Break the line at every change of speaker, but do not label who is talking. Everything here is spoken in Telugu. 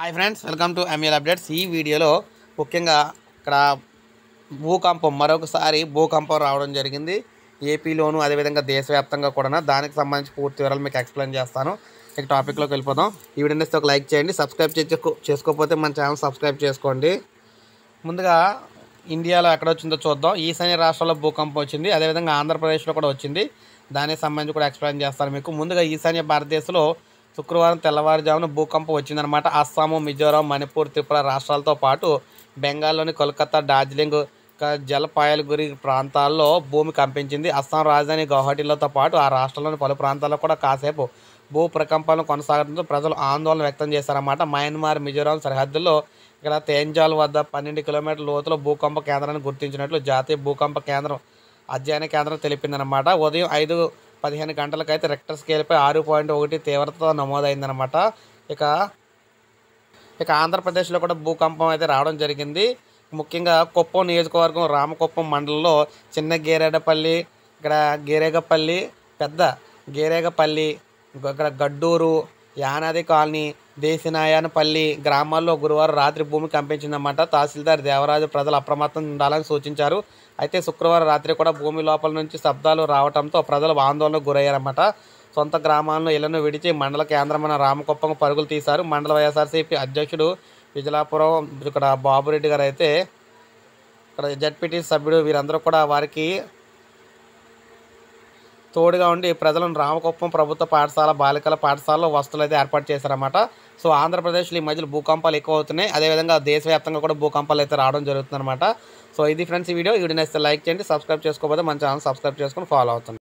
hi friends welcome to ML updates ఈ వీడియోలో ముఖ్యంగా ఇక్కడ భూకంపం మరొకసారి భూకంపం రావడం జరిగింది ఏపీలోను అదేవిధంగా దేశవ్యాప్తంగా కూడా దానికి సంబంధించి పూర్తి వివరాలు మీకు ఎక్స్ప్లెయిన్ చేస్తాను ఇక టాపిక్లోకి వెళ్ళిపోదాం ఈ వీడియో నేస్తే ఒక లైక్ చేయండి సబ్స్క్రైబ్ చేసుకోకపోతే మన ఛానల్ సబ్స్క్రైబ్ చేసుకోండి ముందుగా ఇండియాలో ఎక్కడ వచ్చిందో చూద్దాం ఈశాన్య రాష్ట్రాల్లో భూకంపం వచ్చింది అదేవిధంగా ఆంధ్రప్రదేశ్లో కూడా వచ్చింది దానికి సంబంధించి కూడా ఎక్స్ప్లెయిన్ చేస్తాను మీకు ముందుగా ఈశాన్య భారతదేశంలో శుక్రవారం తెల్లవారుజామున భూకంపం వచ్చిందనమాట అస్సాము మిజోరాం మణిపూర్ త్రిపుర రాష్ట్రాలతో పాటు బెంగాల్లోని కోల్కతా డార్జిలింగ్ జలపాయలగురి ప్రాంతాల్లో భూమి కంపించింది అస్సాం రాజధాని గౌహటిలతో పాటు ఆ రాష్ట్రంలోని పలు ప్రాంతాల్లో కూడా కాసేపు భూ ప్రకంపాలను కొనసాగడంతో ప్రజలు ఆందోళన వ్యక్తం చేశారన్నమాట మయన్మార్ మిజోరాం సరిహద్దుల్లో ఇక్కడ తేంజాల్ వద్ద పన్నెండు కిలోమీటర్ల లోతులో భూకంప కేంద్రాన్ని గుర్తించినట్లు జాతీయ భూకంప కేంద్రం అధ్యయన కేంద్రం తెలిపిందనమాట ఉదయం ఐదు పదిహేను అయితే రెక్టర్ స్కేల్పై ఆరు పాయింట్ ఒకటి తీవ్రత నమోదైందనమాట ఇక ఇక ఆంధ్రప్రదేశ్లో కూడా భూకంపం అయితే రావడం జరిగింది ముఖ్యంగా కుప్పం నియోజకవర్గం రామకుప్పం మండలంలో చిన్న గేరేడపల్లి ఇక్కడ గేరేగపల్లి పెద్ద గేరేగపల్లి ఇక్కడ గడ్డూరు యానాది కాలనీ దేశినాయనపల్లి గ్రామాల్లో గురువారం రాత్రి భూమి కంపించిందన్నమాట తహసీల్దార్ దేవరాజు ప్రజలు అప్రమత్తం ఉండాలని సూచించారు అయితే శుక్రవారం రాత్రి కూడా భూమి లోపల నుంచి శబ్దాలు రావడంతో ప్రజలు ఆందోళనకు గురయ్యారన్నమాట సొంత గ్రామాలను ఇళ్లను విడిచి మండల కేంద్రమైన రామకుప్పం పరుగులు తీశారు మండల వైఎస్ఆర్సీపీ అధ్యక్షుడు విజలాపురం ఇక్కడ బాబురెడ్డి గారు అయితే ఇక్కడ జడ్పీటీ సభ్యుడు వీరందరూ కూడా వారికి తోడుగా ఉండి ప్రజలను రామకుప్పం ప్రభుత్వ పాఠశాల బాలికల పాఠశాలలో వసతులు అయితే ఏర్పాటు చేశారన్నమాట సో ఆంధ్రప్రదేశ్లో ఈ మధ్యలో భూకంపాలు ఎక్కువ అవుతున్నాయి అదేవిధంగా దేశవ్యాప్తంగా కూడా భూకంపాలు అయితే రావడం జరుగుతుందన్నమాట సో ఇది ఫ్రెండ్స్ ఈ వీడియో వీడియో నచ్చితే లైక్ చేయండి సబ్స్క్రైబ్ చేసుకోకపోతే మంచి ఛానల్ సబ్స్క్రైబ్ చేసుకొని ఫాలో అవుతుంది